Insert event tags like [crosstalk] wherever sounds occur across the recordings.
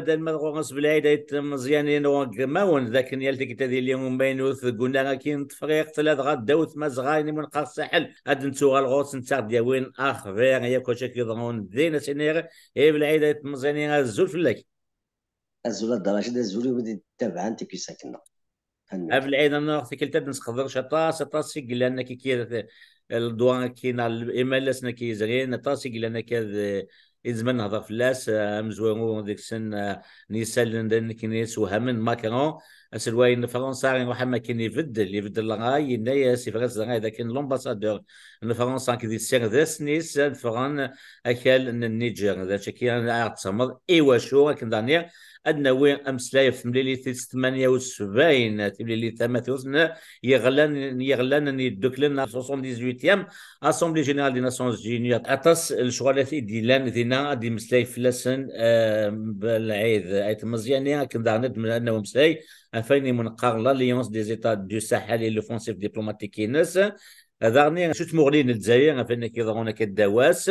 قال والد مزيان بلايدة مزيانين ماون ذاك يلتقيت هذه اليوم بين قلنا كاين تفريق ثلاث غاد ما مزغاين يعني من قار الساحل هاد نتو الغوص نتاع اخ اخبار يا كوشا ضغون دينا سينير اي مزيان مزيانين الزول فلاك الزول الدراجه ديال الزول يبدا تابع انت كي ساكنه قبل العيد انا وقت كي تبدا نسخضر شطاس طاس لان كي كي الدوان كينا الايميل لسنا كي زرين طاس لان كي إزمن هضر فلاس آه، مزوارو ديك السن آه، نيسال كنيس وهمن ماكرون اسلوين فرنسا غير محمد كين يبدل يبدل غاي نايا سي فرنسا غاي ذاك لومباسادور ان فرنسا كي سير سيرفيس نيس فران اكل النيجر ذا شكي انا اعتصمر اي واشو كن دانيير وين أمس لا يفملي لي 78 تملي لي يغلن يغلان يغلان يدوك لنا 78 اسومبلي جينيرال دي ناسيونز جينيا اتاس الشغلات دي لان دينا دي مسلاي فلسن بالعيد ايت مزيان كنت دارنت من أنه مسلاي أفيني من لا ليونس دي زيتا دو ساحل لوفونسيف ديبلوماتيكي ناس دارني شوت تمغلين الجزائر فين دارونا كدواس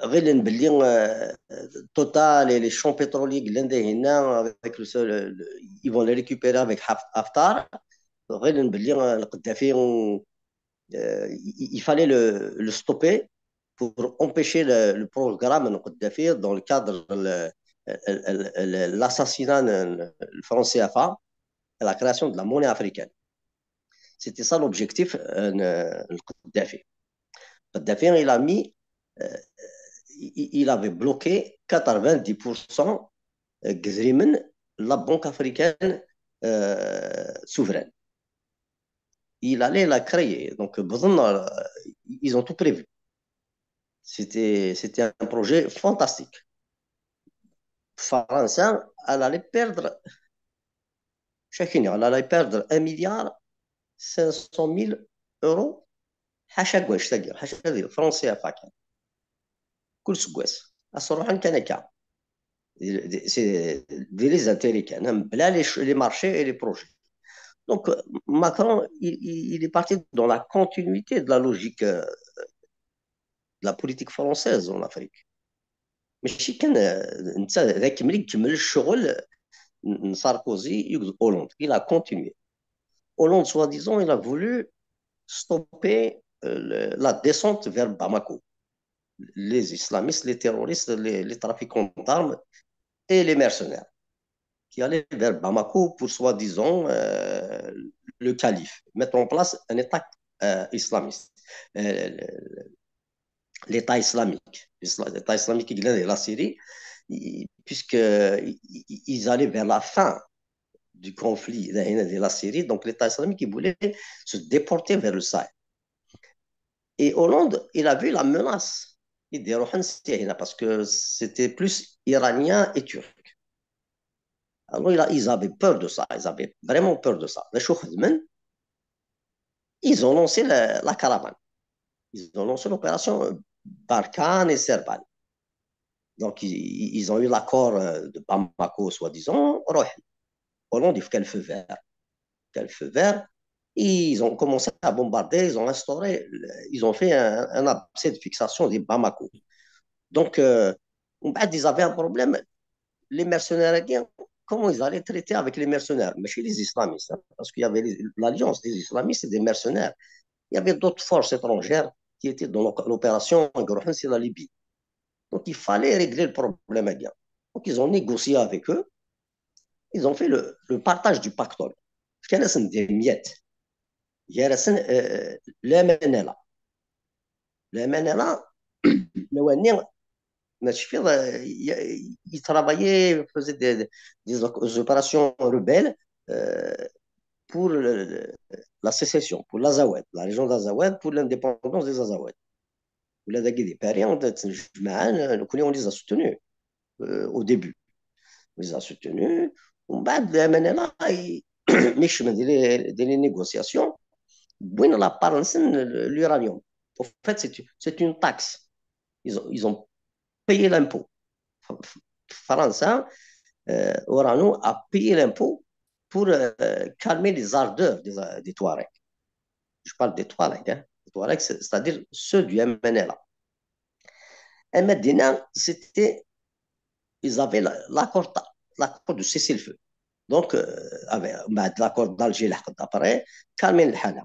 Euh, les champs توتال لي شون بترولي اللي ils vont les récupérer avec Haftar. Euh, euh, il fallait le, stopper pour empêcher le, programme de dans le cadre de l'assassinat du franc CFA et la création de la monnaie africaine. C'était ça l'objectif de Gaddafi Gaddafi il a mis il avait bloqué 90% de euh, la Banque africaine euh, souveraine. Il allait la créer. Donc, euh, ils ont tout prévu. C'était un projet fantastique. France, elle allait perdre, chacune, elle allait perdre 1 milliard 500 000 euros. cest à français كل سكواس الصروحه نتاعنا c'est des intérêts زانتيريكان les لي les marchés et les projets. Donc Macron, il, il, est parti dans la continuité de la logique euh, de la politique française en Afrique. Mais كان avec ذاك ملي كمل il a continué Hollande soi-disant il a voulu stopper euh, la descente vers Bamako les islamistes, les terroristes, les, trafiquants d'armes et les mercenaires qui allaient vers Bamako pour soi-disant euh, le calife, mettre en place un État euh, islamiste, euh, l'État islamique, l'État islamique qui vient de la Syrie, puisqu'ils allaient vers la fin du conflit de la Syrie, donc l'État islamique voulait se déporter vers le Sahel. Et Hollande, il a vu la menace parce que c'était plus iranien et turc. Alors ils avaient peur de ça, ils avaient vraiment peur de ça. Les Choukhadmen, ils ont lancé la, caravane. Ils ont lancé l'opération Barkhane et Serban. Donc ils, ont eu l'accord euh, de Bamako, soi-disant. au il faut qu'elle feu vert. Quel feu vert ils ont commencé à bombarder, ils ont instauré, ils ont fait un, abcès de fixation des Bamako. Donc, euh, ils avaient un problème. Les mercenaires indiens, comment ils allaient traiter avec les mercenaires Mais chez les islamistes, hein, parce qu'il y avait l'alliance des islamistes et des mercenaires. Il y avait d'autres forces étrangères qui étaient dans l'opération c'est la Libye. Donc, il fallait régler le problème indien. Donc, ils ont négocié avec eux. Ils ont fait le, partage du pactole. Je connais des miettes. Il y a les Aménéla. Les Aménéla, le Wenir, naturellement, ils travaillaient, faisaient des opérations rebelles pour la sécession, pour l'Azawad, la région d'Azawad, pour l'indépendance des Azawad. La délégation des parents, les Koulé euh, on les a soutenus au début, [clears throat] les a soutenus. On voit les Aménéla, ils négociations l'uranium. En fait, c'est une taxe. Ils ont, payé l'impôt. France, hein, euh, Orano a payé l'impôt pour euh, calmer les ardeurs des, Touaregs. Je parle des Touaregs, hein. c'est-à-dire ceux du MNLA. Et Medina, c'était, ils avaient l'accord, de cesser le feu Donc, euh, avec l'accord d'Alger, après, calmer le Hana.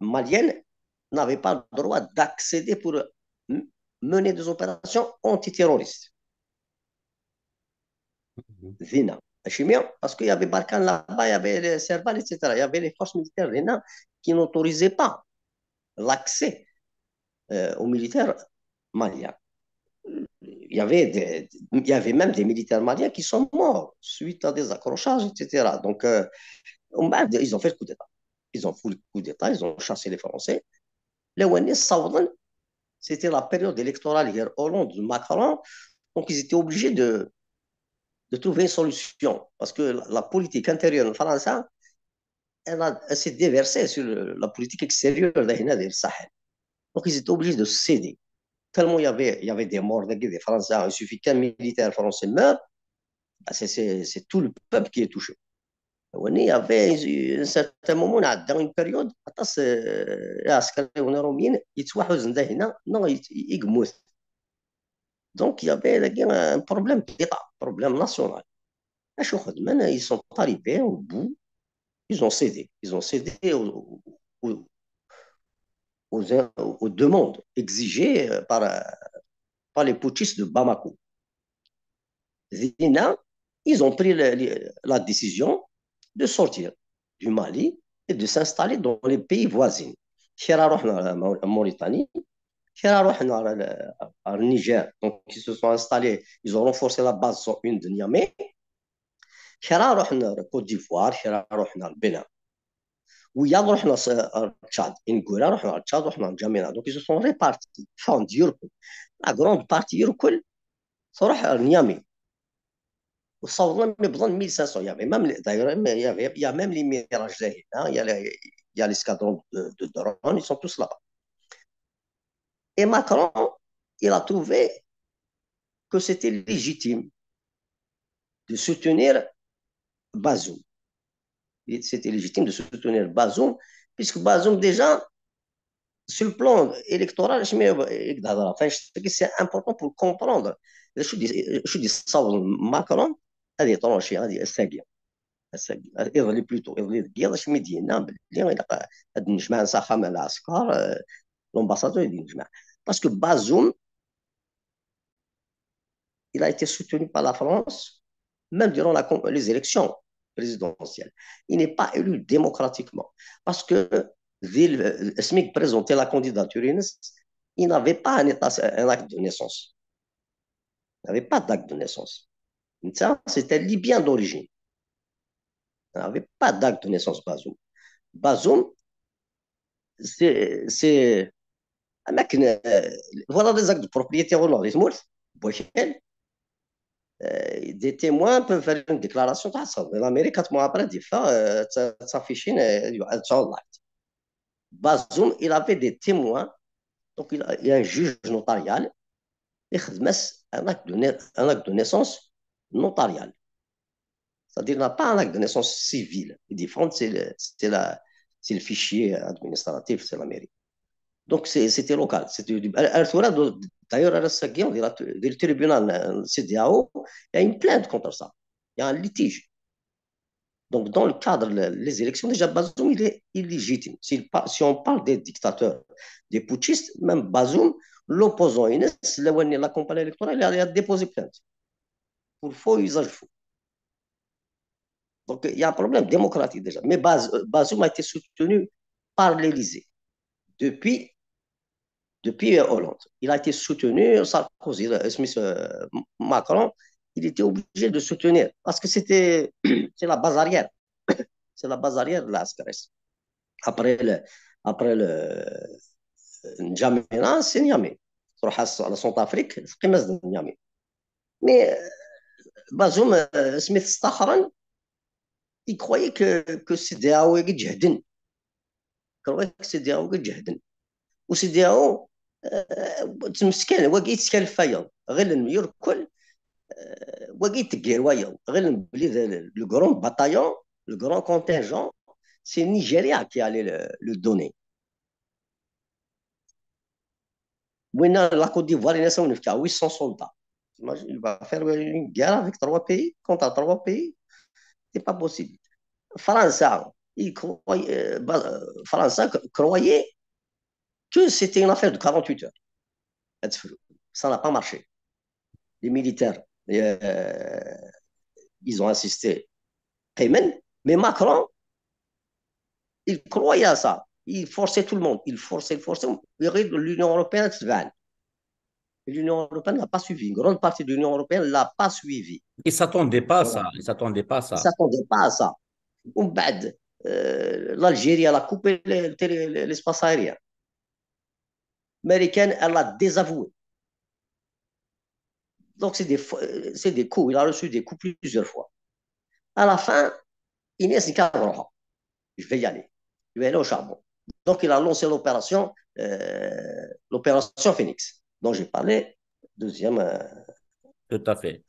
malienne n'avait pas le droit d'accéder pour mener des opérations antiterroristes. Mhm. Zina. parce qu'il y avait Barkhane là-bas, il y avait les Serval, etc. Il y avait les forces militaires Zina qui n'autorisaient pas l'accès euh, aux militaires maliens. Il y, avait il y avait même des militaires maliens qui sont morts suite à des accrochages, etc. Donc, euh, ils ont fait le coup d'État ils ont fait le coup d'État, ils ont chassé les Français. Les c'était la période électorale hier Hollande, Macron, donc ils étaient obligés de, de trouver une solution parce que la, politique intérieure française, elle, elle s'est déversée sur la politique extérieure de Sahel. Donc ils étaient obligés de céder. Tellement il y avait, il y avait des morts des Français, il suffit qu'un militaire français meure, bah, c'est tout le peuple qui est touché on y avait un certain moment là, dans une période parce que les romains ils sont non ils donc il y avait là, un problème d'état problème national ils sont arrivés au bout ils ont cédé ils ont cédé aux, demandes exigées euh, par euh, par les potistes de Bamako ils ont pris la décision de sortir du Mali et de s'installer dans les pays voisins. Chira la Mauritanie, chira rohna Niger, donc ils se sont installés, ils ont renforcé la base sur une de Niamey. Chira rohna Côte d'Ivoire, chira le Bénin. Ou yad rohna la euh, Tchad, in Goura rohna Tchad, rohna Donc ils se sont répartis, fond La grande partie d'Yurkul, c'est sera Niamey. وصورنا 1500 il y avait même il y a même les mirages il y a l'escadron de, ils sont tous là et Macron il a trouvé que c'était légitime de soutenir Bazoum c'était légitime de soutenir Bazoum puisque Bazoum déjà sur le plan électoral c'est important pour comprendre je ça ça, Macron parce que plutôt il a été soutenu par la France, même durant les élections présidentielles. Il n'est pas élu démocratiquement. Parce que euh, SMIC présentait la candidature, il n'avait pas un, un, acte de naissance. Il n'avait pas d'acte de naissance c'était libyen d'origine. Il n'avait pas d'acte de naissance Bazoum. Bazoum, c'est un mec, euh, voilà des actes de propriété en les des témoins peuvent faire une déclaration L'Amérique, quatre mois après, ah, euh, ça fois, s'afficher ça euh, acte. Bazoum, il avait des témoins, donc il y a un juge notarial, il a un acte de naissance Notarial, C'est-à-dire, n'a pas un acte de naissance civile. dit différentes, c'est le, fichier administratif, c'est la mairie. Donc, c'était local. D'ailleurs, à on tribunal euh, il y a une plainte contre ça. Il y a un litige. Donc, dans le cadre des élections, déjà, Bazoum, il est illégitime. Si, si on parle des dictateurs, des putschistes, même Bazoum, l'opposant Inès, la campagne électorale, il a déposé plainte pour faux usage faux. Donc il y a un problème démocratique déjà. Mais euh, Bazoum a été soutenu par l'Élysée depuis, depuis euh, Hollande. Il a été soutenu, Sarkozy, euh, Smith, Macron, il était obligé de soutenir parce que c'était [clears throat] c'est la base arrière. [clears throat] C'est la base arrière de la Après le, après le N'Djamena, c'est Niamey. Sur la Centrafrique, c'est Niamey. Mais بازوم آه، سميث استخرا يكخواي كو سيدي هاو جهدن كروي سيدي هاو جهدن وسيدي هاو آه، آه، تمسكن واقي يتسكن فايض غير الميور كل واقي تقير وايل غير بلي لو باتايون لو كرون كونتينجون سي نيجيريا كي علي لو دوني وين لا كوت ديفوار ناس ونفكا 800 سولدا il va faire une guerre avec trois pays, contre trois pays. Ce n'est pas possible. France, croyait, eh, que c'était une affaire de 48 heures. Ça n'a pas marché. Les militaires, eh, ils ont insisté. Mais Macron, il croyait à ça. Il forçait tout le monde. Il forçait, il forçait. L'Union européenne, se vanne l'Union européenne n'a pas suivi. Une grande partie de l'Union européenne ne l'a pas suivi. Ils ne s'attendaient pas à ça. Ils ne s'attendaient pas à ça. Ils s'attendaient pas à ça. Euh, L'Algérie, a coupé l'espace aérien. L'américaine, elle l'a désavoué. Donc, c'est des, euh, des coups. Il a reçu des coups plusieurs fois. À la fin, Inès Nicaragua, je vais y aller. Je vais aller au charbon. Donc, il a lancé l'opération, euh, l'opération Phoenix dont j'ai parlé, deuxième. Euh, Tout à fait.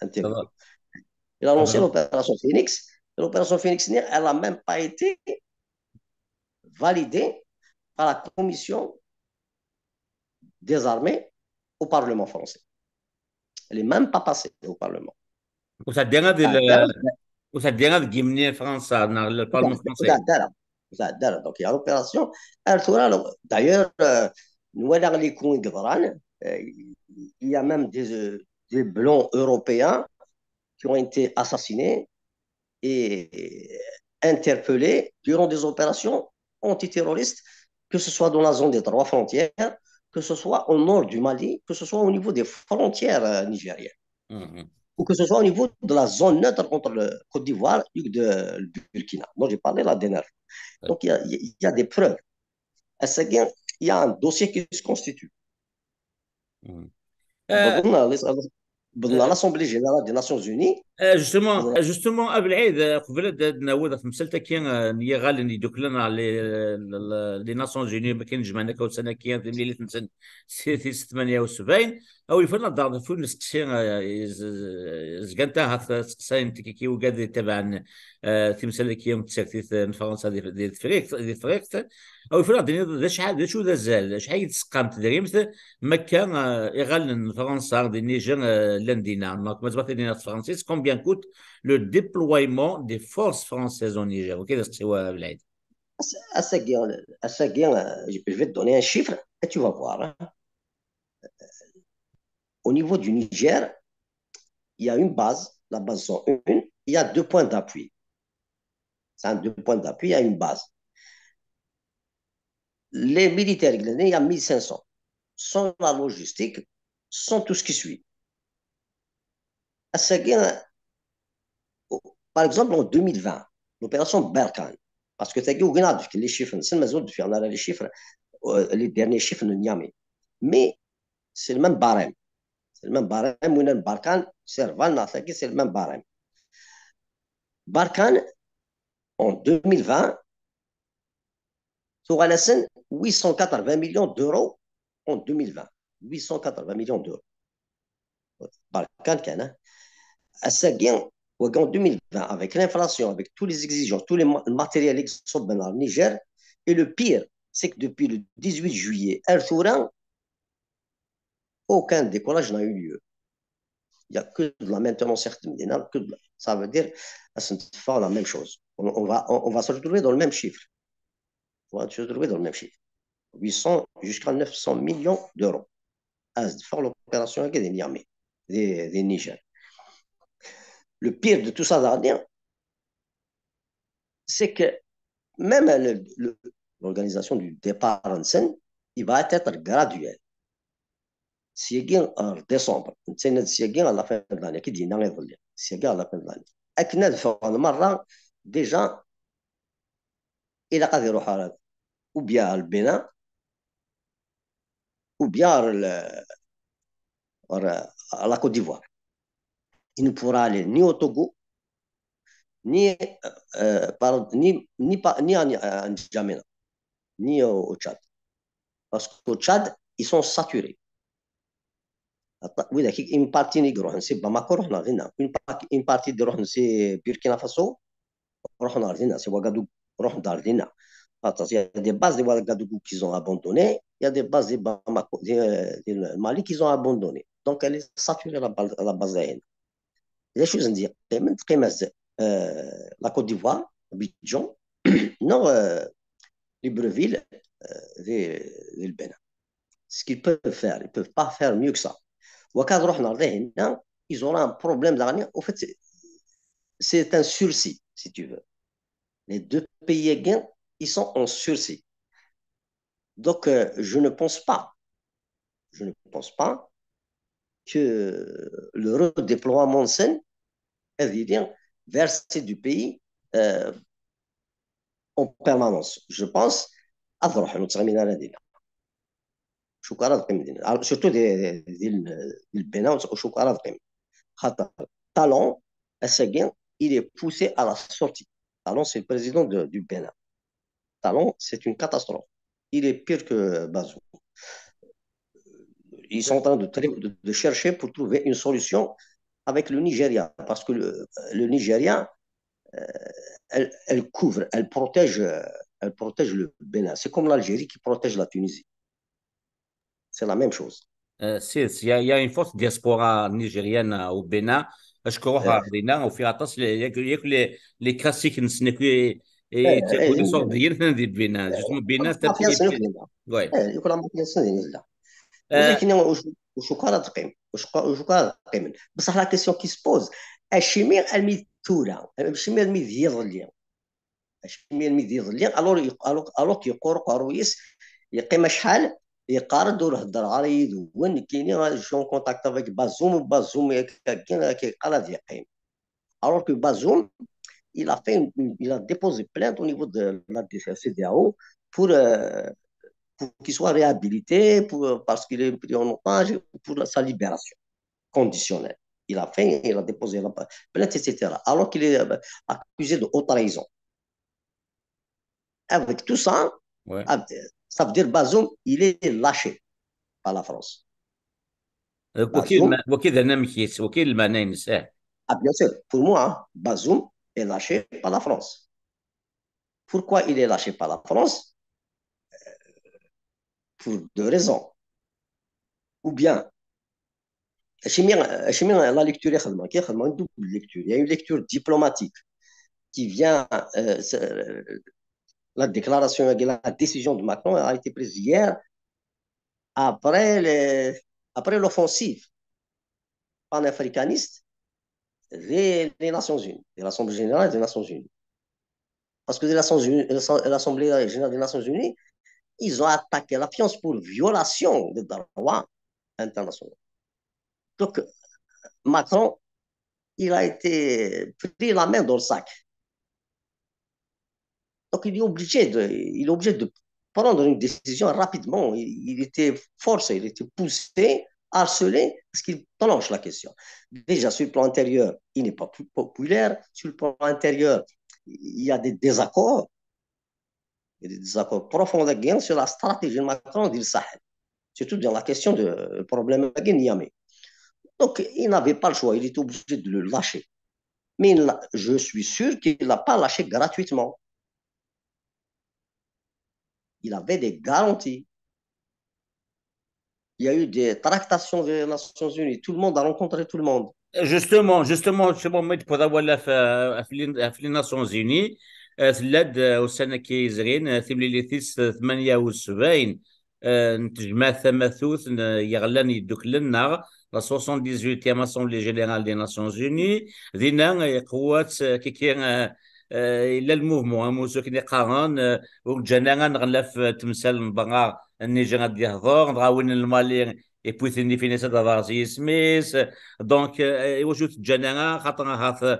Il a lancé l'opération Phoenix. L'opération Phoenix, elle n'a même pas été validée par la commission des armées au Parlement français. Elle n'est même pas passée au Parlement. Vous ça bien de euh, le France, le Parlement français. Donc il y a l'opération. D'ailleurs, nous avons les coups de euh, il y a même des, euh, des blancs européens qui ont été assassinés et interpellés durant des opérations antiterroristes, que ce soit dans la zone des trois frontières, que ce soit au nord du Mali, que ce soit au niveau des frontières euh, nigériennes, mmh, mmh. ou que ce soit au niveau de la zone neutre contre le Côte d'Ivoire et de, le Burkina. dont j'ai parlé la dernière Donc, il y, a, il y a des preuves. il y a un dossier qui se constitue. Hmm. but uh, no, there's بالاسومبلي آه. جينيرال دي ناسيونز اوني آه، جوستومون آه، جوستومون قبل العيد قبل ناود في مسلتا كان هي غالي ني دوك لنا لي ناسيونز اوني ما كاينش معنا كاو سنه كان [laughs] في ملي تنسن 78 او يفرنا دار فون سقسي زكانتا هات سقسين كي وقاد تبع تبعن تمثال كيام تسكتيت فرنسا ديال فريق ديال فريق او يفرنا ديني شحال شو زال شحال تسقام تدريمت مكان يغلن فرنسا دي نيجر لا combien coûte le déploiement des forces françaises au Niger Ok, je vais te donner un chiffre et tu vas voir. Hein. Euh, au niveau du Niger, il y a une base, la base 101, il y a deux points d'appui. C'est deux points d'appui, il y a une base. Les militaires, il y a 1500 sans la logistique, sans tout ce qui suit par exemple, en 2020, l'opération Barkhane, parce que les chiffres, les chiffres, euh, les derniers chiffres de Niamey. Mais c'est le même barème. C'est le même barème, le Barkhane, c'est le même barème. Barkhane, en 2020, sur 880 millions d'euros en 2020. 880 millions d'euros. Barkhane, à en 2020, avec l'inflation, avec tous les exigences, tous les matériels qui sont dans le Niger, et le pire, c'est que depuis le 18 juillet, jour, aucun décollage n'a eu lieu. Il n'y a que de la maintenance certaine, ça veut dire la même chose. On, va, on, va se retrouver dans le même chiffre. On va se retrouver dans le même chiffre. 800 jusqu'à 900 millions d'euros. À l'opération des l'opération des, des le pire de tout ça, c'est que même l'organisation du départ en scène, il va être graduel. Si en décembre, si il à la fin de l'année, qui dit non, il fin de l'année, déjà, il a ou bien le Bénin, ou bien à la Côte d'Ivoire il ne pourra aller ni au Togo, ni, euh, euh pardon, ni, ni, ni, en, Djamena, ni au, au, Tchad. Parce qu'au Tchad, ils sont saturés. Une partie négro, c'est Bamako, une partie de c'est Burkina Faso, c'est Ouagadougou, il y a des bases de Ouagadougou qu'ils ont abandonnées, il y a des bases de Bamako, de, Mali qu'ils ont abandonnées. Donc elle est saturée, la base, la base les euh, Côte d'Ivoire, ندير [clears throat] euh, Libreville euh, le Bénin. Ce qu'ils peuvent faire, ils ne peuvent pas faire mieux que ça. Hein, ils auront un problème d'argent. Au fait, c'est un sursis, si tu veux. Les deux pays gain ils sont en sursis. Donc, je ne pense pas, je ne pense pas que le redéploiement de scène verser verser du pays en euh, permanence. Je pense à un على il est poussé à la sortie. Talon, c'est le président du Bénin. Talon, c'est une catastrophe. Il est pire que Bazou. Ils sont en train de, de chercher pour trouver une solution avec le Nigéria, parce que le, le euh, elle, couvre, elle protège, euh, elle protège le Bénin. C'est comme l'Algérie qui protège la Tunisie. C'est la même chose. Euh, il, y il y, a une forte diaspora nigérienne euh, au Bénin. Je crois qu'au Bénin, au Firatas, il y a que les, les classiques qui et تيكون صوت ديالنا ندير بينا جوج بينا حتى وي Il عمرك سنين لا ولكن واش وكاله تقيم la question بصح لا كيسيون كي سبوز اشيمير الميد تولا اشيمير الميد il a il a déposé plainte au niveau de la CDAO pour euh, pour qu'il soit réhabilité, pour, euh, parce qu'il est pris en otage, pour sa libération conditionnelle. Il a fait, il a déposé la plainte, etc. Alors qu'il est euh, accusé de haute trahison. Avec tout ça, ah, euh, ça veut dire Bazoum, il est lâché par la France. Ah, bien sûr, pour moi, Bazoum est lâché par la France. Pourquoi il est lâché par la France pour deux raisons. Ou bien, la lecture est une double lecture. Il y a une lecture diplomatique qui vient. Euh, la déclaration, la décision de Macron a été prise hier après l'offensive panafricaniste des, des, Nations Unies, de l'Assemblée générale des Nations Unies. Parce que l'Assemblée générale des Nations Unies, ils ont attaqué la France pour violation des droits internationaux. Donc, Macron, il a été pris la main dans le sac. Donc, il est obligé de, prendre une décision rapidement. Il, était forcé, il était poussé, harcelé, parce qu'il planche la question. Déjà, sur le plan intérieur, il n'est pas populaire. Sur le plan intérieur, il y a des désaccords il y a des accords profonds avec sur la stratégie de Macron du Sahel, surtout dans la question du euh, problème avec Niamey. Donc, il n'avait pas le choix, il était obligé de le lâcher. Mais je suis sûr qu'il ne l'a pas lâché gratuitement. Il avait des garanties. Il y a eu des tractations des Nations Unies. Tout le monde a rencontré tout le monde. Justement, justement, ce pour avoir les euh, Nations Unies, ثلاد وسنة كي زرين تمليليتيس 78 نتجمع ثماثوث يغلان لنا لا 78 اسامبلي جينيرال دي ناسيونز اوني دينا آه، قوات آه، كيكي آه، الى الموفمون موسو كني قارن وجانا نغلف تمثال نبغى النيجر غادي يهضر نغاوين المالي اي بوي ثني فينيس هذا سميث دونك وجود جانا خاطر هاث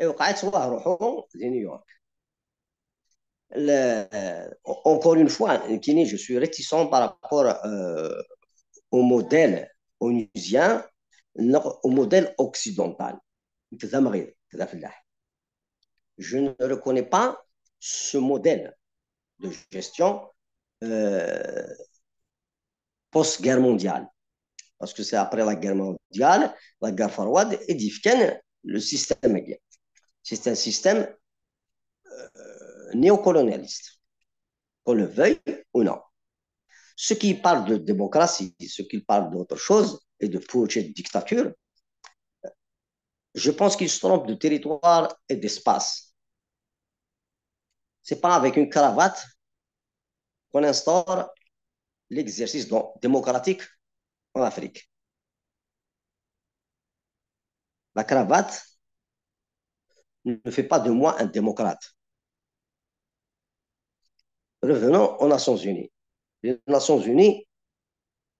Et وقعت نيويورك encore une fois, je suis réticent par rapport euh, au modèle onusien, au modèle occidental. Je ne reconnais pas ce modèle de gestion euh, post-guerre mondiale. Parce que c'est après la guerre mondiale, la guerre froide, et le système c'est un système euh, néocolonialiste, qu'on le veuille ou non. Ceux qui parlent de démocratie, ceux qui parlent d'autre chose et de projet de dictature, je pense qu'ils se trompent de territoire et d'espace. C'est pas avec une cravate qu'on instaure l'exercice démocratique en Afrique. La cravate, ne fait pas de moi un démocrate. Revenons aux Nations Unies. Les Nations Unies,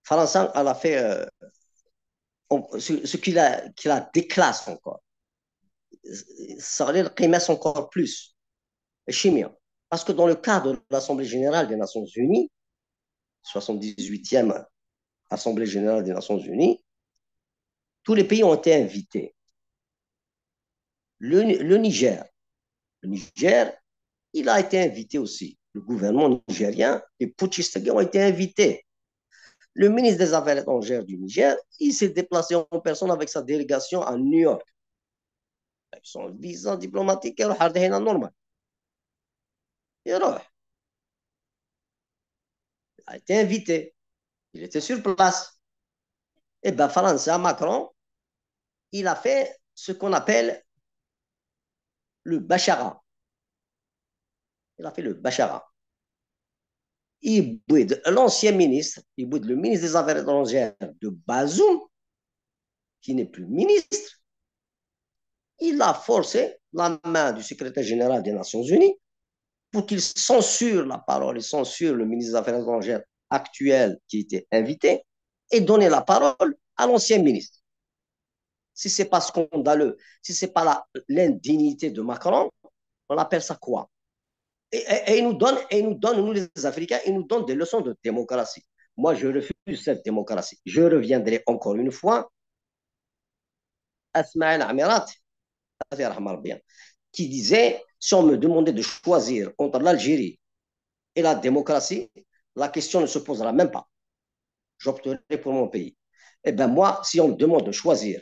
France elle a fait euh, ce, qu'il a, déclasse encore. Ça le remet encore plus. Hein. Parce que dans le cadre de l'Assemblée générale des Nations Unies, 78e Assemblée générale des Nations Unies, tous les pays ont été invités le, Niger. Le Niger, il a été invité aussi. Le gouvernement nigérien, et putschistes ont été invités. Le ministre des Affaires étrangères du Niger, il s'est déplacé en personne avec sa délégation à New York. Avec son visa diplomatique, il Il a été invité. Il était sur place. Et eh bien, François Macron, il a fait ce qu'on appelle le bachara. Il a fait le bachara. Ibouid, l'ancien ministre, Ibouid, le ministre des Affaires étrangères de Bazoum, qui n'est plus ministre, il a forcé la main du secrétaire général des Nations Unies pour qu'il censure la parole et censure le ministre des Affaires étrangères actuel qui était invité et donner la parole à l'ancien ministre si ce n'est pas scandaleux, si ce n'est pas l'indignité de Macron, on appelle ça quoi et, il nous donne, et nous donne, nous les Africains, il nous donne des leçons de démocratie. Moi, je refuse cette démocratie. Je reviendrai encore une fois à Ismaël Amirat, qui disait, si on me demandait de choisir entre l'Algérie et la démocratie, la question ne se posera même pas. J'opterai pour mon pays. Eh bien, moi, si on me demande de choisir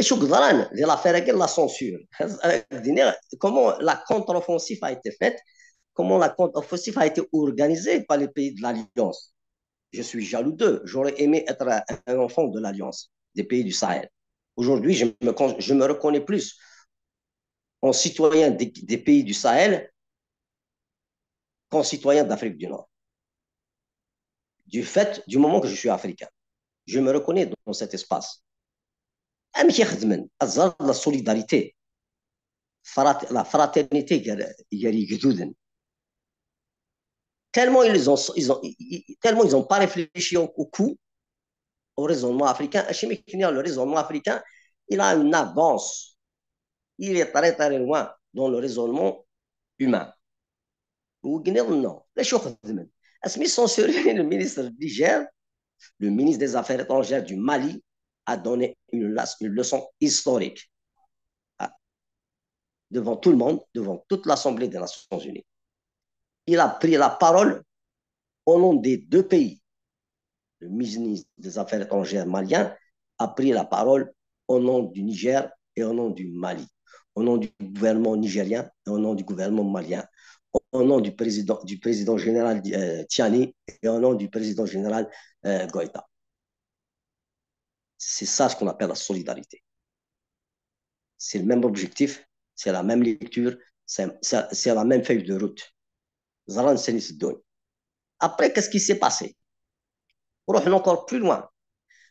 شو قدران la لافير كي la censure. [laughs] comment la contre-offensive a été faite comment la contre-offensive a été organisée par les pays de l'alliance je suis jaloux d'eux j'aurais aimé être un enfant de l'alliance des pays du Sahel aujourd'hui je me je me reconnais plus en citoyen des, des pays du Sahel qu'en citoyen d'Afrique du Nord du fait du moment que je suis africain je me reconnais dans cet espace la solidarité, la fraternité سوليداريتي فرات tellement ils ont ils ont tellement ils ont pas réfléchi au, au au raisonnement africain le raisonnement africain il a une avance il est très très loin dans le raisonnement humain non لنا ليش خدمن اسمي سونسوري le ministre Niger le ministre des affaires étrangères du Mali a donné une, leçon historique devant tout le monde, devant toute l'Assemblée des Nations Unies. Il a pris la parole au nom des deux pays. Le ministre des Affaires étrangères malien a pris la parole au nom du Niger et au nom du Mali, au nom du gouvernement nigérien et au nom du gouvernement malien, au nom du président, du président général euh, Tiani et au nom du président général euh, Goïta. C'est ça ce qu'on appelle la solidarité. C'est le même objectif, c'est la même lecture, c'est la même feuille de route. Après, qu'est-ce qui s'est passé On encore plus loin.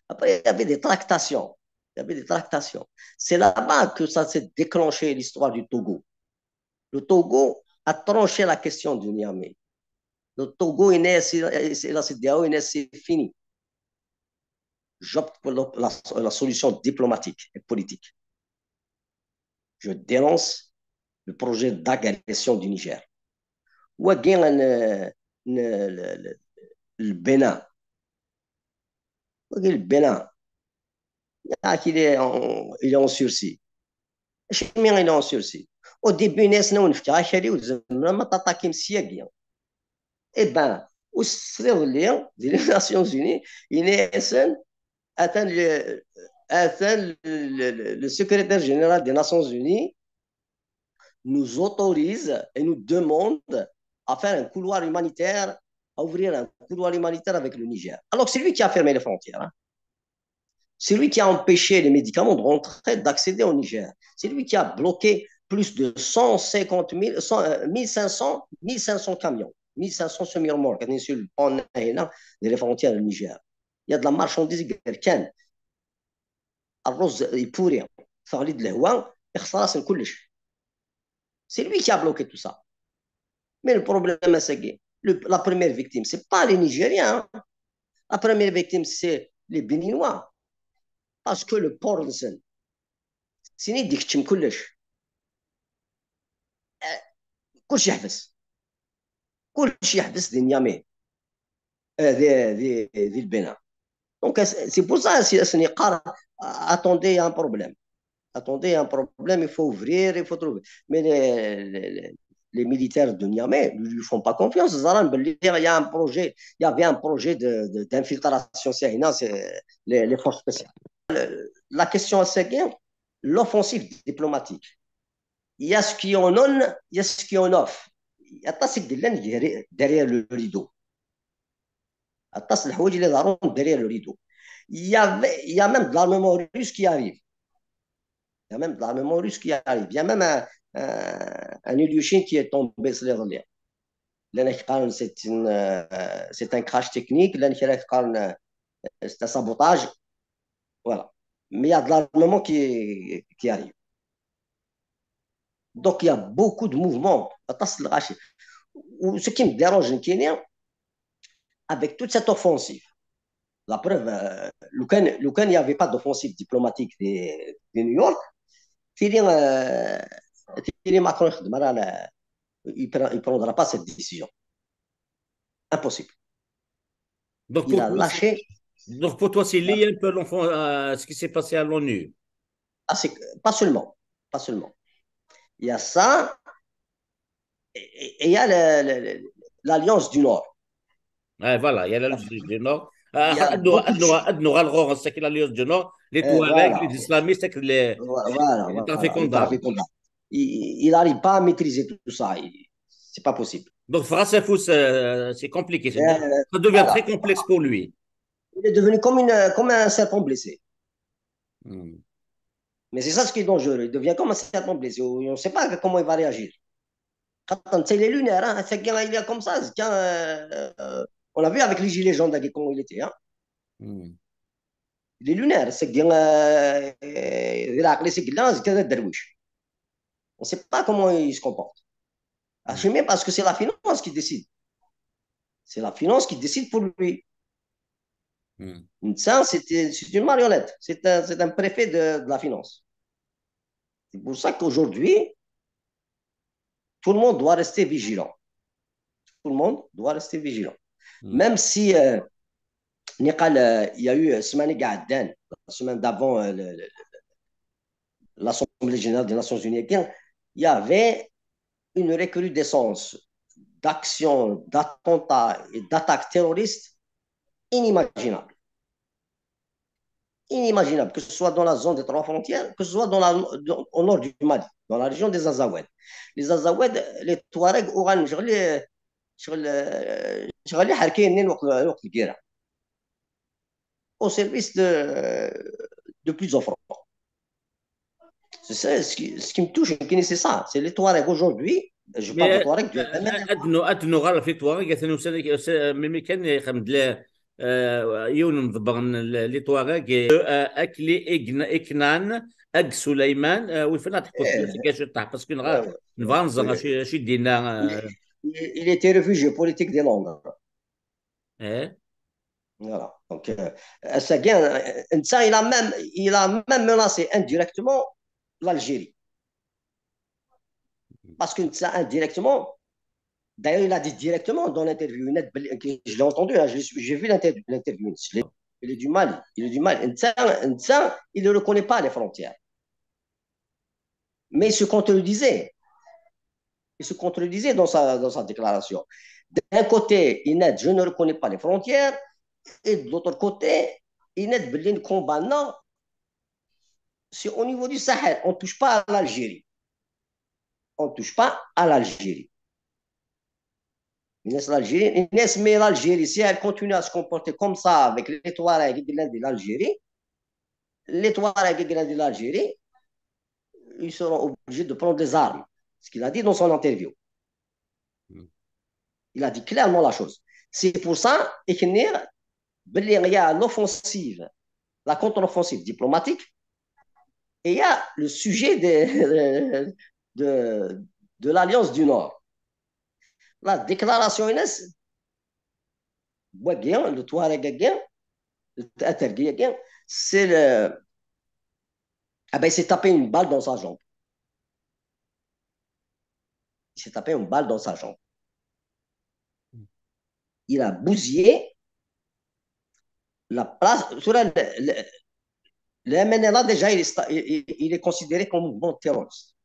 Après, il y avait des tractations. Il y avait des tractations. C'est là-bas que ça s'est déclenché l'histoire du Togo. Le Togo a tranché la question du Niamey. Le Togo, il est, né, c'est fini j'opte pour la, solution diplomatique et politique. Je dénonce le projet d'agression du Niger. Ou bien le, le, le, le Bénin. Ou le Bénin. Il, a, il, est en, il est en sursis. Je me il est en sursis. Au début, il n'y a pas de chérie, il n'y a pas d'attaquer le Eh bien, au Sérolien, les [laughs] Nations Unies, il n'y a pas le, secrétaire général des Nations Unies nous autorise et nous demande à faire un couloir humanitaire, à ouvrir un couloir humanitaire avec le Niger. Alors c'est lui qui a fermé les frontières. Hein. C'est lui qui a empêché les médicaments de rentrer, d'accéder au Niger. C'est lui qui a bloqué plus de 150 000, 1500, 1500 camions, 1500 semi-remorques. On en hein, les frontières du Niger. Il y a de la marchandise qu'il y quelqu'un, à Rose-et-Pourri, à C'est lui qui a bloqué tout ça. Mais le problème, c'est que la première victime, ce n'est pas les Nigériens. Hein. La première victime, c'est les Béninois. Parce que le port, c'est une victime toute. Tout ce qui se passe, C'est ce qui se passe dans le monde, dans le donc, c'est pour ça que ce n'est pas attendez un problème. Attendez un problème, il faut ouvrir, il faut trouver. Mais les, les, militaires de Niamey ne lui font pas confiance. il y a un projet, il y avait un projet d'infiltration c'est les, les forces spéciales. Euh, la question, c'est l'offensive diplomatique. Il y a ce qui en donne, il y a ce en offre. Il y a pas derrière le rideau. Il y a même de l'armement russe qui arrive. Il y a même un élu qui est tombé sur les rues. C'est un crash technique, c'est un sabotage. Mais il y a de l'armement qui arrive. Donc, il y a beaucoup de mouvements Ce qui me dérange en Kenya avec toute cette offensive. La preuve, euh, il n'y avait pas d'offensive diplomatique de, New York. Thierry, euh, Macron, euh, il ne prendra pas cette décision. Impossible. Donc, il a lâché. Donc pour toi, c'est lié un peu à euh, ce qui s'est passé à l'ONU. Ah, pas seulement, pas seulement. Il y a ça, et il y a l'alliance du Nord. Eh, voilà, il y a la du Nord. Admiral ah, ah, ror c'est l'Alliance du Nord, les eh, Touaregs, les islamistes, c'est les, voilà, les Il n'arrive pas à maîtriser tout ça. C'est pas possible. Donc, France Fous, c'est compliqué. Eh, ça devient très complexe pour lui. Il est devenu comme, une, comme un serpent blessé. Hmm. Mais c'est ça ce qui est dangereux. Il devient comme un serpent blessé. On ne sait pas comment il va réagir. Quand c'est les lunaires, hein, c'est il est comme ça. Euh, euh, on l'a vu avec les gilets jaunes, comment il était. Hein. Hmm. Les lunaires, c'est qu'il euh, On ne sait pas comment il se comporte. Ah, parce que c'est la finance qui décide. C'est la finance qui décide pour lui. Une hmm. c'est une marionnette. C'est un, préfet de la finance. C'est pour ça qu'aujourd'hui, tout le monde doit rester vigilant. Tout le monde doit rester vigilant. Mm. Même si euh, euh, il y a eu euh, semaine la semaine d'avant l'Assemblée générale des Nations Unies, il y avait une recrudescence d'actions, d'attentats et d'attaques terroristes inimaginables. Inimaginables, que ce soit dans la zone des trois frontières, que ce soit dans la, au nord du Mali, dans la région des Azawed. Les Azawed, les Touaregs, Orange les, شغل شغل حركين نين وقت وقت الكيرا او سيرفيس دو دو بلوز اوفر ce qui me touche c'est ça c'est les Touaregs aujourd'hui je parle de Touaregs ادنو ادنو غير في Touaregs ثاني وسنه ميمي كان خمد آه، يون مضبر لي Touaregs آه، اكلي اكنان اك سليمان آه، وفنا إيه. تحبس كاش تحبس كي نغار نفانزر شي دينا il était réfugié politique des Londres. Eh? Voilà. Donc, ça, euh, il, a même, il a même menacé indirectement l'Algérie. Parce que ça, indirectement, d'ailleurs, il a dit directement dans l'interview, je l'ai entendu, hein, j'ai vu l'interview, il est du Mali, il est du Mali. Ça, il ne reconnaît pas les frontières. Mais ce qu'on te le disait, il se contredisait dans sa, dans sa déclaration. D'un côté, il je ne reconnais pas les frontières, et de l'autre côté, il pas Berlin combat non. C'est au niveau du Sahel, on ne touche pas à l'Algérie. On ne touche pas à l'Algérie. L'Algérie, mais l'Algérie, si elle continue à se comporter comme ça avec les Touaregs de l'Algérie, les Touaregs de l'Algérie, ils seront obligés de prendre des armes ce qu'il a dit dans son interview. Hmm. Il a dit clairement la chose. C'est pour ça, il y a l'offensive, la contre-offensive diplomatique, et il y a le sujet de, l'Alliance du Nord. La déclaration Inès, le Touareg le c'est le. Ah ben, une balle dans sa jambe il s'est tapé une balle dans sa jambe. Mm. Il a bousillé la place. Le, MNLA, déjà, il est, considéré comme mouvement terroriste.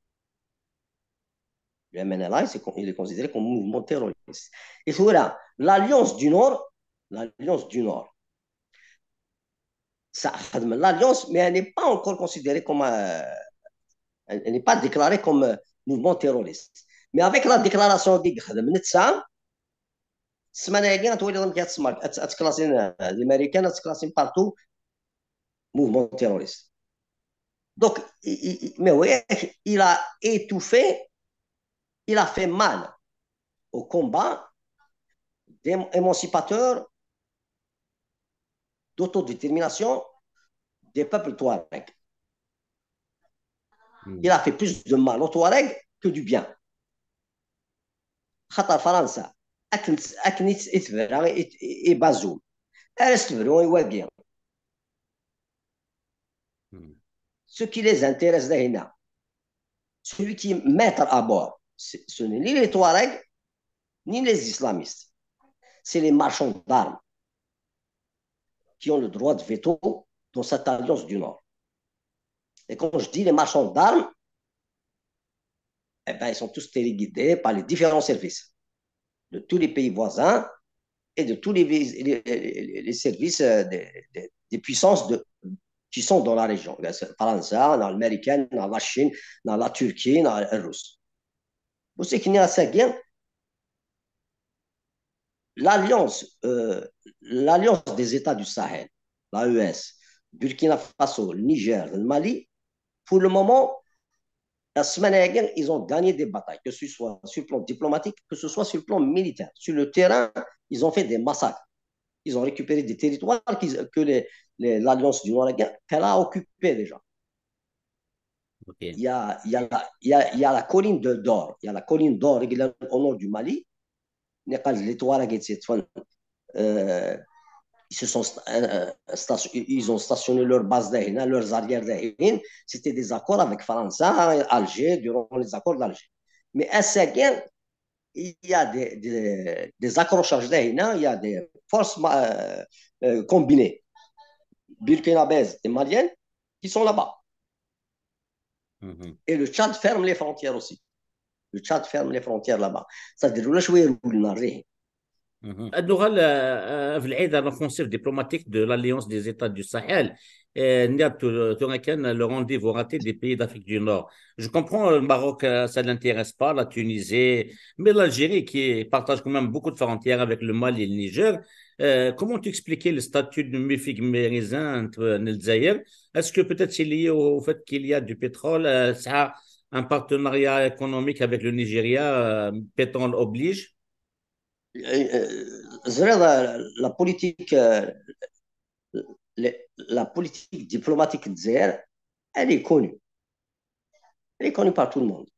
Le MNLA, il est considéré comme mouvement terroriste. Et voilà, l'Alliance du Nord, l'Alliance du Nord, l'Alliance, mais elle n'est pas encore considérée comme. Euh, elle n'est pas déclarée comme euh, mouvement terroriste. Mais avec la déclaration de l'IGH, a les Américains ont classé partout le mouvement terroriste. Mais il a étouffé, il a fait mal au combat d'émancipateur, d'autodétermination des peuples Touareg. Hmm. Il a fait plus de mal aux Touareg que du bien ce qui les intéresse celui qui est à bord, ce n'est ni les Touaregs, ni les islamistes. C'est les marchands d'armes qui ont le droit de veto dans cette alliance du Nord. Et quand je dis les marchands d'armes, eh ben, ils sont tous téléguidés par les différents services de tous les pays voisins et de tous les, les, services euh, des, puissances de, qui sont dans la région. France, l'américaine, la Chine, la Turquie, la Russie. Vous ce qui est a la bien, l'alliance, euh, l'alliance des États du Sahel, l'AES, Burkina Faso, le Niger, le Mali, pour le moment, la Semaine dernière, ils ont gagné des batailles, que ce soit sur le plan diplomatique, que ce soit sur le plan militaire. Sur le terrain, ils ont fait des massacres. Ils ont récupéré des territoires que l'Alliance du Nord qu'elle a occupé déjà. Il, y a, il, y a la, il, y a, la colline d'or, il y a la colline d'or au nord du Mali. Les cette fois. Euh, ils, se sont, euh, euh, ils ont stationné leur base d'Ahina, leurs arrières d'Ahina. C'était des accords avec France, Alger, durant les accords d'Alger. Mais à il y a des, des, accrochages d'Ahina, il y a des forces euh, combinées, combinées, et Malienne, qui sont là-bas. Mm-hmm. Et le Tchad ferme les frontières aussi. Le Tchad ferme les frontières là-bas. C'est-à-dire, Mm-hmm. Euh, euh, l'aide à l'offensive diplomatique de l'Alliance des États du Sahel, le rendez-vous raté des pays d'Afrique du Nord. Je comprends euh, le Maroc, ça ne l'intéresse pas, la Tunisie, mais l'Algérie qui partage quand même beaucoup de frontières avec le Mali et le Niger. comment expliquer le statut de Mifig mérisin entre Zaïre Est-ce que peut-être c'est lié au fait qu'il y a du pétrole Ça a un partenariat économique avec le Nigeria, pétrole oblige euh, euh, la politique euh, la politique diplomatique d'Israël, elle est connue. Elle est connue par tout le monde.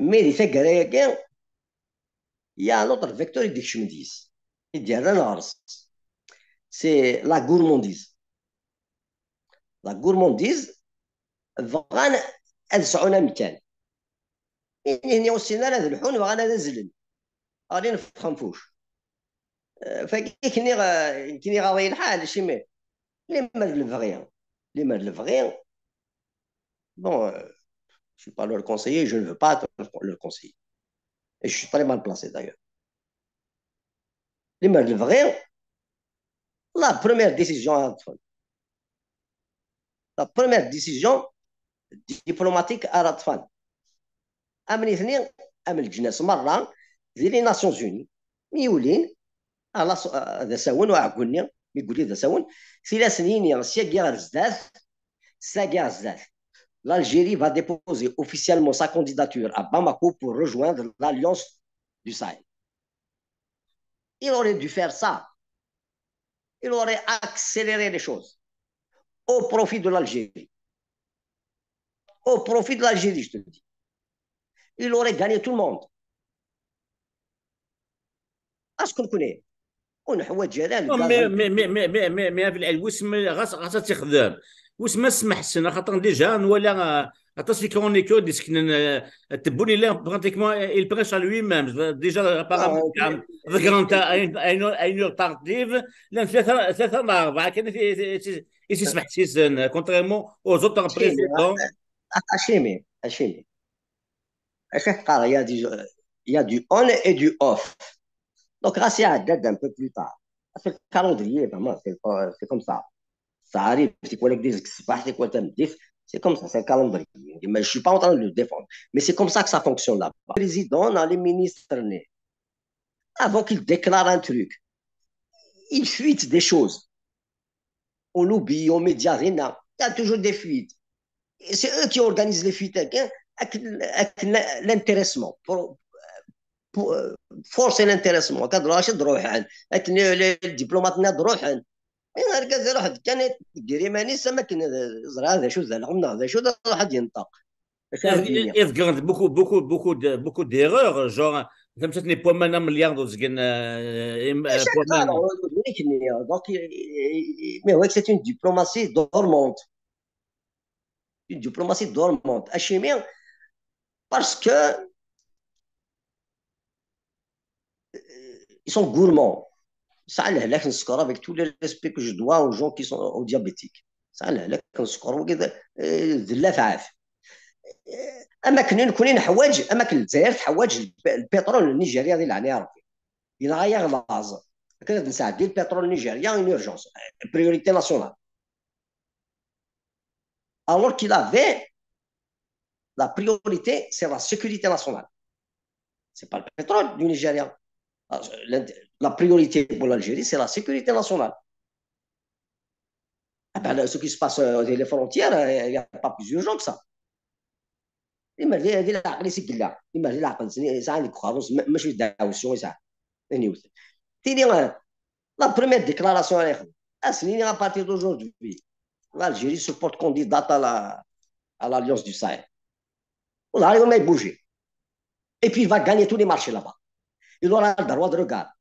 Mais il il y a un autre vecteur de je C'est la gourmandise. La gourmandise, elle est américaine. Il y a aussi un الحون وغانا نزلن il y a des gens qui ont fait ça. Il y a des gens qui ont fait Les gens ne le veulent rien. Les gens ne le veulent rien. Bon, euh، je ne suis pas leur conseiller, je ne veux pas être leur conseiller. Et je suis très mal placé d'ailleurs. Les gens ne le veulent rien. La première décision à Adfan. La première décision diplomatique à Adfan. Ils ont fait ça. Ils ont fait ça les Nations Unies l'Algérie va déposer officiellement sa candidature à Bamako pour rejoindre l'Alliance du Sahel. Il aurait dû faire ça. Il aurait accéléré les choses au profit de l'Algérie. Au profit de l'Algérie, je te dis. Il aurait gagné tout le monde. Mais il s'est déjà Il mais mais mais mais Il mais mis donc, Rassia date un peu plus tard. C'est le calendrier, vraiment, c'est comme ça. Ça arrive, c'est c'est c'est comme ça, c'est le calendrier. Mais je ne suis pas en train de le défendre. Mais c'est comme ça que ça fonctionne là-bas. Le président, les ministres, avant qu'il déclare un truc, il fuite des choses. On oublie, on média, rien. Il y a toujours des fuites. C'est eux qui organisent les fuites avec, l'intéressement. Pour, pour, euh, فورسي لانتيريسمون كتهضر روحان ديبلوماتنا روحان هركز روح كان جريماني سما كان زرا هذا شو زال قمنا هذا شو واحد ينطق اف كان بوكو بوكو بوكو بوكو ديغور جور فهمتني بومان مليار دوز كان بومان دونك مي هو سيت اون ديبلوماسي دورمونت اون ديبلوماسي دورمونت اشيمي باسكو ils sont gourmands. Ça a l'air un score avec tous les respects que je dois aux gens qui sont au diabétique. Euh, euh, ça a l'air un score وكذا ذلا في عافيه. اما كنا نكون نحواج اما كل الجزائر تحواج البترول النيجيريا اللي عليها ربي. الى غايه غلاظ كنا le البترول النيجيريا اون اورجونس priorité nationale. Alors qu'il avait la priorité, c'est la sécurité nationale. C'est pas le pétrole du nigérian ah, la priorité pour l'Algérie, c'est la sécurité nationale. Ah ben, ce qui se passe euh, dans les frontières, euh, il n'y a pas plus gens que ça. Imaginez la العقل سيك a. إما هذه je suis à partir d'aujourd'hui l'Algérie se porte candidate à la à l'alliance du Sahel. والله à bouger. Et puis il va gagner tous les marchés là-bas. يدور ضروا قال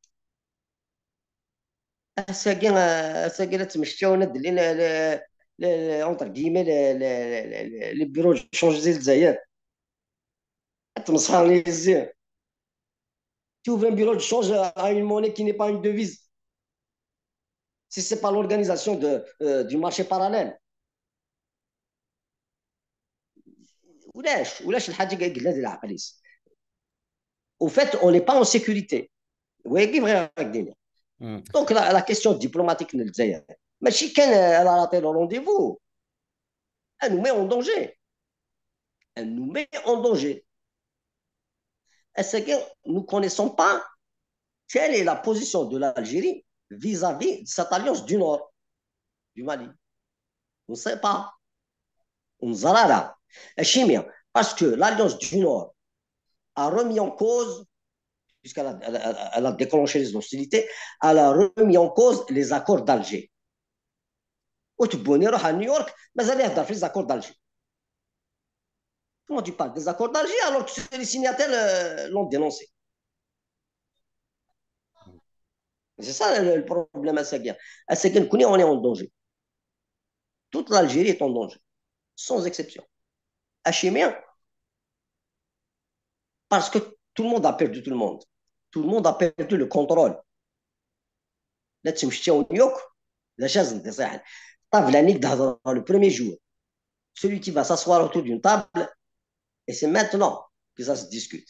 الساكين الساكين تمشاونا دلينا اونتر كيما لي بيرو شونج ديال الجزائر تمسخرني الزين تشوف ان بيرو شونج اون موني كي ني با اون دوفيز si ce n'est pas l'organisation de, euh, du marché parallèle. ولاش ولاش الحاجه كاع قلنا ديال العقليس au fait, on n'est pas en sécurité. Vous voyez, liens. Hmm. Donc, la, question diplomatique, mais si euh, elle a raté le rendez-vous, elle nous met en danger. Elle nous met en danger. Est-ce que nous ne connaissons pas quelle est la position de l'Algérie vis-à-vis de cette alliance du Nord, du Mali On ne sait pas. On pas. Eh, parce que l'alliance du Nord, a remis en cause, puisqu'elle a, déclenché les hostilités, elle a remis en cause les accords d'Alger. peux à New York mais a fait les accords d'Alger. Comment tu parles des accords d'Alger alors que les signataires euh, l'ont dénoncé C'est ça le, problème à Séguin. À Saguer, on est en danger. Toute l'Algérie est en danger, sans exception. Chéméen, parce que tout le monde a perdu tout le monde. Tout le monde a perdu le contrôle. Là, premier jour celui qui va s'asseoir autour d'une table et c'est maintenant que ça se discute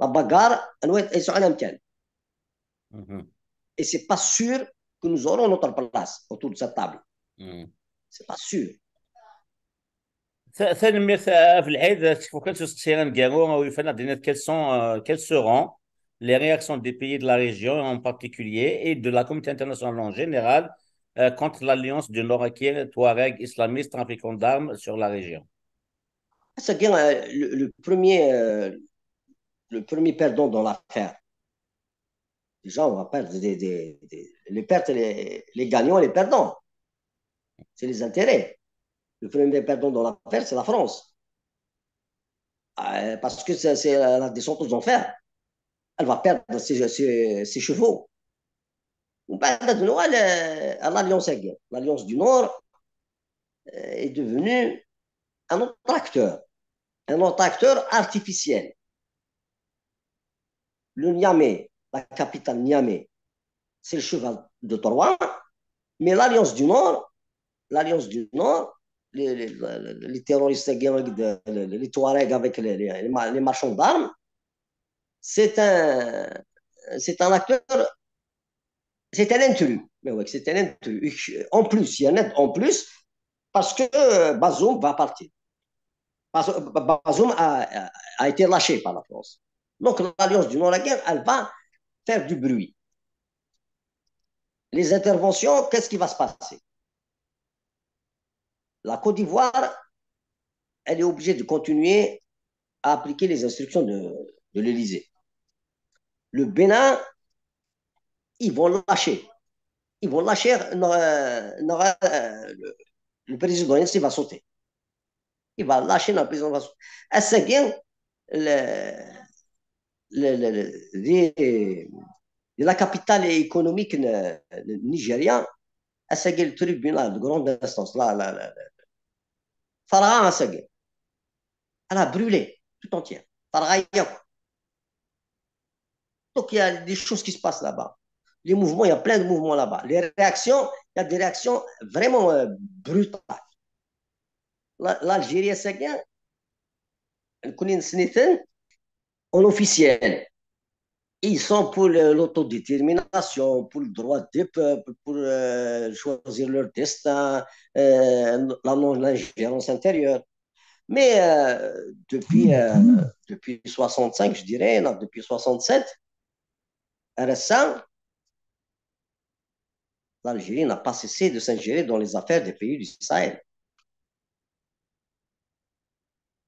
la bagarre elle est sur un tel mm-hmm. et c'est pas sûr que nous aurons notre place autour de cette table Ce mm. c'est pas sûr quelles seront les réactions des pays de la région en particulier et de la communauté internationale en général euh, contre l'alliance du Nord-Akir Touareg islamiste trafiquant d'armes sur la région. Euh, le, le, premier, euh, le premier perdant dans l'affaire. Déjà, on va perdre des, les pertes, les, les gagnants et les perdants. C'est les intérêts. Le premier perdant dans l'affaire, c'est la France. Euh, parce que c'est la descente aux enfers. Elle va perdre ses, ses, ses chevaux. Euh, L'Alliance l'Alliance du Nord euh, est devenue un autre acteur, un autre acteur artificiel. Le Niamey, la capitale Niamey, c'est le cheval de Troie, mais l'Alliance du Nord, l'Alliance du Nord, les terroristes, les Touaregs avec les, les, marchands d'armes, c'est un, c'est un acteur, c'est un intrus. Mais ouais, c'est un intrus. En plus, il y en a en plus, parce que euh, Bazoum va partir. Bazoum a, a été lâché par la France. Donc l'Alliance du Nord-la-Guerre, elle va faire du bruit. Les interventions, qu'est-ce qui va se passer la Côte d'Ivoire, elle est obligée de continuer à appliquer les instructions de, l'Élysée. Le Bénin, ils vont lâcher. Ils vont lâcher. Euh, euh, le, président va sauter. Il va lâcher, la président va sauter. À la capitale économique euh, nigérienne, à Seguin, le tribunal de grande instance, là, là, là, là elle a brûlé tout entière. Donc il y a des choses qui se passent là-bas. Les mouvements, il y a plein de mouvements là-bas. Les réactions, il y a des réactions vraiment euh, brutales. L'Algérie, c'est bien. en officiel ils sont pour euh, l'autodétermination, pour le droit des peuples, pour euh, choisir leur destin, euh, la non-ingérence intérieure. Mais depuis, depuis 65, je dirais, non, depuis 67, RSA, l'Algérie n'a pas cessé de s'ingérer dans les affaires des pays du Sahel.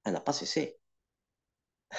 Elle n'a pas cessé. [laughs]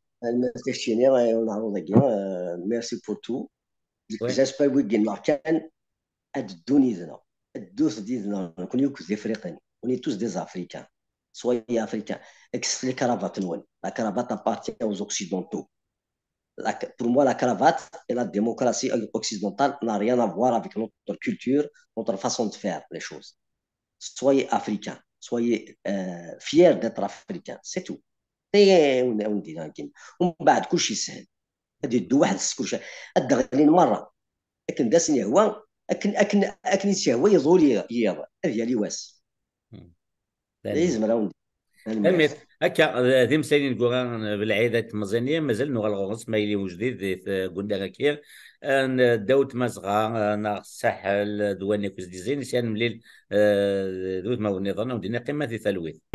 Euh, merci pour tout j'espère que vous marquez tous on tous des africains on est tous des africains soyez africains la cravate la appartient aux occidentaux pour moi, la cravate et la démocratie occidentale n'ont rien à voir avec notre culture, notre façon de faire les choses. Soyez Africains. soyez euh, fiers d'être Africains. c'est tout. وندير كيما ومن بعد كلشي سهل غادي يدو واحد السكوشه الدغلين مره لكن داسني هو اكن اكن اكن هو يزور لي يابا ديالي واس لازم راه الميت هكا هذه مسالين نقولها بالعيدات مزيانيه مازال نوغا الغرس مايلي وجديد قلنا غاكير داوت مزغا نار الساحل دواني كوز ديزين سيان مليل آه، دوت ما ونظن ودينا قمه ثلوث